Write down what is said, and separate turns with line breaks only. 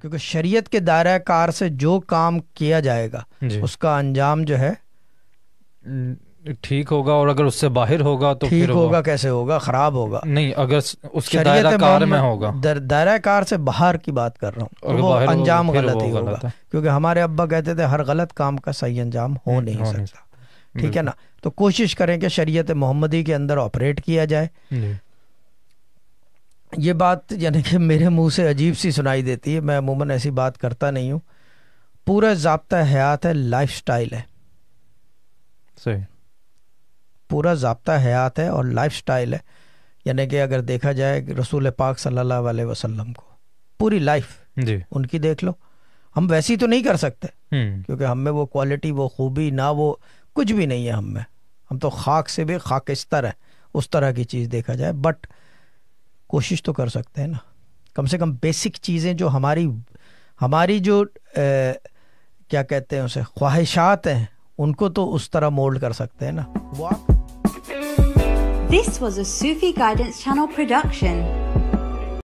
क्योंकि शरीयत के दायरा कार से जो काम किया जाएगा उसका अंजाम जो है ठीक होगा और अगर उससे बाहर होगा तो ठीक होगा, होगा कैसे होगा खराब होगा नहीं अगर उसके दायरा कार में होगा दायरा कार से बाहर की बात कर रहा हूँ तो वो अंजाम गलत ही होगा क्योंकि हमारे अब्बा कहते थे हर गलत काम का सही अंजाम हो नहीं सकता ठीक है ना तो कोशिश करें कि शरीयत मोहम्मदी के अंदर ऑपरेट किया जाए ये बात यानी कि मेरे मुंह से अजीब सी सुनाई देती है मैं अमूमन ऐसी बात करता नहीं हूं पूरा जबता हयात है लाइफ स्टाइल है सही पूरा जबता हयात है और लाइफ स्टाइल है यानी कि अगर देखा जाए रसूल पाक सल्लल्लाहु अलैहि वसल्लम को पूरी लाइफ जी उनकी देख लो हम वैसी तो नहीं कर सकते हम्म। क्योंकि हम में वो क्वालिटी वो खूबी ना वो कुछ भी नहीं है हम में हम तो खाक से भी खाकिस्तर है उस तरह की चीज़ देखा जाए बट कोशिश तो कर सकते हैं ना कम से कम बेसिक चीज़ें जो हमारी हमारी जो ए, क्या कहते हैं उसे ख्वाहिशात हैं उनको तो उस तरह मोल्ड कर सकते हैं ना this was a Sufi guidance channel production